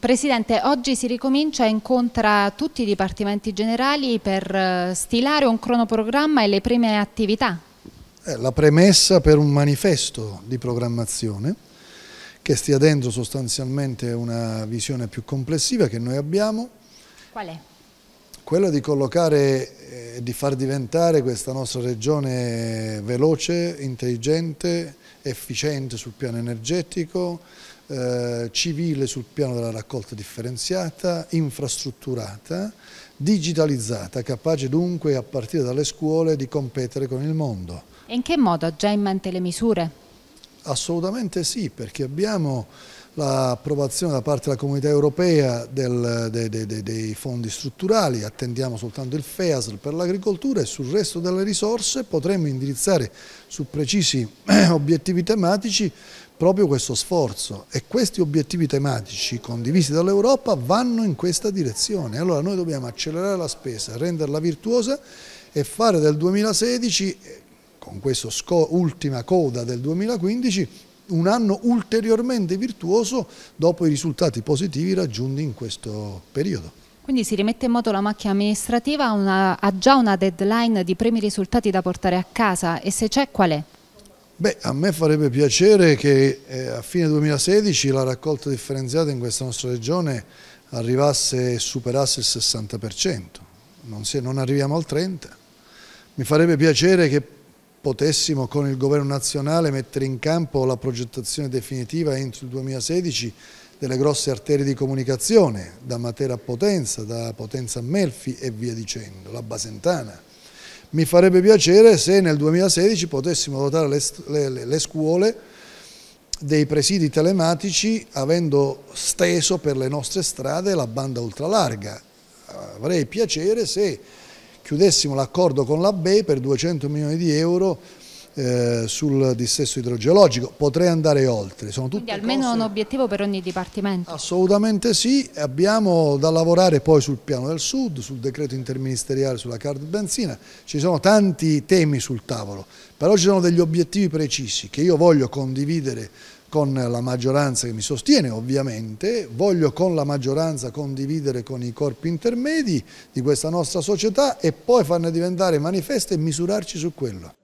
Presidente, oggi si ricomincia e incontra tutti i dipartimenti generali per eh, stilare un cronoprogramma e le prime attività. È eh, la premessa per un manifesto di programmazione che stia dentro sostanzialmente una visione più complessiva che noi abbiamo. Qual è? Quella di collocare e eh, di far diventare questa nostra regione veloce, intelligente, efficiente sul piano energetico, eh, civile sul piano della raccolta differenziata, infrastrutturata, digitalizzata, capace dunque a partire dalle scuole di competere con il mondo. E in che modo ha già in mente le misure? Assolutamente sì, perché abbiamo l'approvazione da parte della comunità europea del, dei, dei, dei fondi strutturali, attendiamo soltanto il FEASL per l'agricoltura e sul resto delle risorse potremmo indirizzare su precisi obiettivi tematici proprio questo sforzo e questi obiettivi tematici condivisi dall'Europa vanno in questa direzione. Allora noi dobbiamo accelerare la spesa, renderla virtuosa e fare del 2016, con questa ultima coda del 2015, un anno ulteriormente virtuoso dopo i risultati positivi raggiunti in questo periodo. Quindi si rimette in moto la macchina amministrativa, una, ha già una deadline di primi risultati da portare a casa e se c'è qual è? Beh, a me farebbe piacere che eh, a fine 2016 la raccolta differenziata in questa nostra regione arrivasse e superasse il 60%, non, se, non arriviamo al 30%. Mi farebbe piacere che potessimo con il governo nazionale mettere in campo la progettazione definitiva entro il 2016 delle grosse arterie di comunicazione, da Matera a Potenza, da Potenza a Melfi e via dicendo, la Basentana mi farebbe piacere se nel 2016 potessimo dotare le, le, le scuole dei presidi telematici avendo steso per le nostre strade la banda ultralarga. Avrei piacere se chiudessimo l'accordo con la BEI per 200 milioni di euro eh, sul dissesto idrogeologico, potrei andare oltre. Sono tutte Quindi almeno cose... un obiettivo per ogni dipartimento? Assolutamente sì, abbiamo da lavorare poi sul piano del sud, sul decreto interministeriale sulla card benzina, ci sono tanti temi sul tavolo, però ci sono degli obiettivi precisi che io voglio condividere con la maggioranza che mi sostiene ovviamente, voglio con la maggioranza condividere con i corpi intermedi di questa nostra società e poi farne diventare manifeste e misurarci su quello.